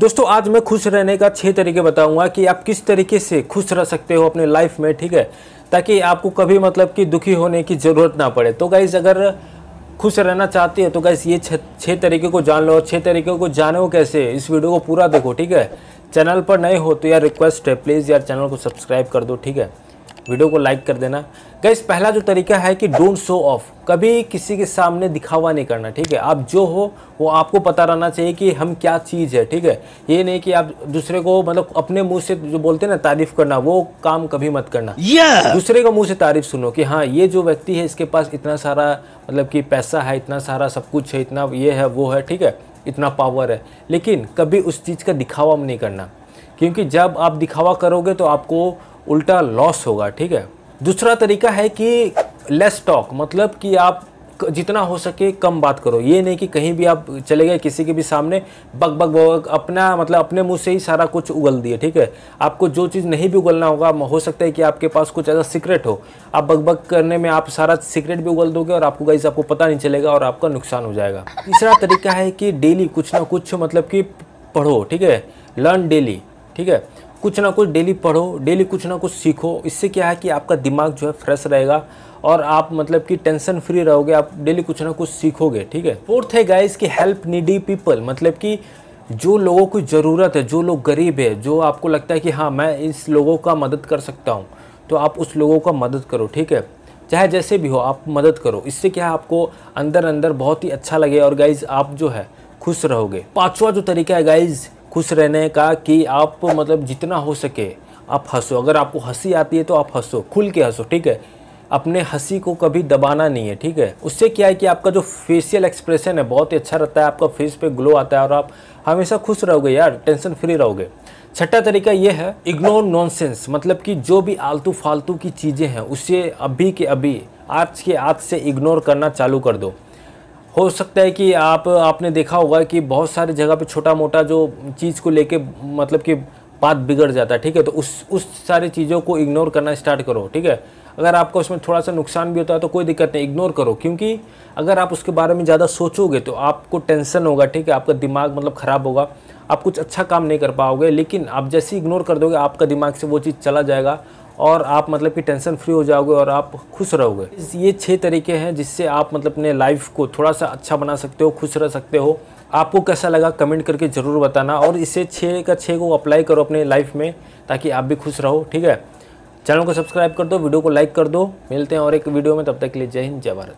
दोस्तों आज मैं खुश रहने का छः तरीके बताऊंगा कि आप किस तरीके से खुश रह सकते हो अपने लाइफ में ठीक है ताकि आपको कभी मतलब कि दुखी होने की ज़रूरत ना पड़े तो गाइज़ अगर खुश रहना चाहते हो तो गाइज़ ये छः तरीके को जान लो और छः तरीके को जानो कैसे इस वीडियो को पूरा देखो ठीक है चैनल पर नए हो तो यार रिक्वेस्ट है प्लीज़ यार चैनल को सब्सक्राइब कर दो ठीक है वीडियो को लाइक कर देना गैस पहला जो तरीका है कि डोंट शो ऑफ कभी किसी के सामने दिखावा नहीं करना ठीक है आप जो हो वो आपको पता रहना चाहिए कि हम क्या चीज़ है ठीक है ये नहीं कि आप दूसरे को मतलब अपने मुंह से जो बोलते हैं ना तारीफ करना वो काम कभी मत करना yeah! दूसरे के मुंह से तारीफ सुनो कि हाँ ये जो व्यक्ति है इसके पास इतना सारा मतलब कि पैसा है इतना सारा सब कुछ है इतना ये है वो है ठीक है इतना पावर है लेकिन कभी उस चीज़ का दिखावा नहीं करना क्योंकि जब आप दिखावा करोगे तो आपको उल्टा लॉस होगा ठीक है दूसरा तरीका है कि लेस टॉक मतलब कि आप जितना हो सके कम बात करो ये नहीं कि कहीं भी आप चले गए किसी के भी सामने बक बक बक अपना मतलब अपने मुंह से ही सारा कुछ उगल दिए ठीक है आपको जो चीज़ नहीं भी उगलना होगा हो सकता है कि आपके पास कुछ ऐसा सीक्रेट हो आप बक बक करने में आप सारा सीक्रेट भी उगल दोगे और आपको गाइज आपको पता नहीं चलेगा और आपका नुकसान हो जाएगा तीसरा तरीका है कि डेली कुछ ना कुछ मतलब कि पढ़ो ठीक है लर्न डेली ठीक है कुछ ना कुछ डेली पढ़ो डेली कुछ ना कुछ सीखो इससे क्या है कि आपका दिमाग जो है फ्रेश रहेगा और आप मतलब कि टेंशन फ्री रहोगे आप डेली कुछ ना कुछ सीखोगे ठीक है फोर्थ है गाइस कि हेल्प नीडी पीपल मतलब कि जो लोगों की ज़रूरत है जो लोग गरीब है जो आपको लगता है कि हाँ मैं इस लोगों का मदद कर सकता हूँ तो आप उस लोगों का मदद करो ठीक है चाहे जैसे भी हो आप मदद करो इससे क्या है आपको अंदर अंदर बहुत ही अच्छा लगे और गाइज आप जो है खुश रहोगे पाँचवा जो तरीका है गाइज़ खुश रहने का कि आप मतलब जितना हो सके आप हंसो अगर आपको हंसी आती है तो आप हंसो खुल के हंसो ठीक है अपने हंसी को कभी दबाना नहीं है ठीक है उससे क्या है कि आपका जो फेशियल एक्सप्रेशन है बहुत ही अच्छा रहता है आपका फेस पे ग्लो आता है और आप हमेशा खुश रहोगे यार टेंशन फ्री रहोगे छठा तरीका ये है इग्नोर नॉनसेंस मतलब कि जो भी आलतू फालतू की चीज़ें हैं उसे अभी के अभी आज के आज से इग्नोर करना चालू कर दो हो सकता है कि आप आपने देखा होगा कि बहुत सारे जगह पे छोटा मोटा जो चीज़ को लेके मतलब कि बात बिगड़ जाता है ठीक है तो उस उस सारी चीज़ों को इग्नोर करना स्टार्ट करो ठीक है अगर आपका उसमें थोड़ा सा नुकसान भी होता है तो कोई दिक्कत नहीं इग्नोर करो क्योंकि अगर आप उसके बारे में ज़्यादा सोचोगे तो आपको टेंशन होगा ठीक है आपका दिमाग मतलब ख़राब होगा आप कुछ अच्छा काम नहीं कर पाओगे लेकिन आप जैसे ही इग्नोर कर दोगे आपका दिमाग से वो चीज़ चला जाएगा और आप मतलब कि टेंशन फ्री हो जाओगे और आप खुश रहोगे ये छः तरीके हैं जिससे आप मतलब अपने लाइफ को थोड़ा सा अच्छा बना सकते हो खुश रह सकते हो आपको कैसा लगा कमेंट करके ज़रूर बताना और इसे छः का छः को अप्लाई करो अपने लाइफ में ताकि आप भी खुश रहो ठीक है चैनल को सब्सक्राइब कर दो वीडियो को लाइक कर दो मिलते हैं और एक वीडियो में तब तक के लिए जय हिंद जय भारत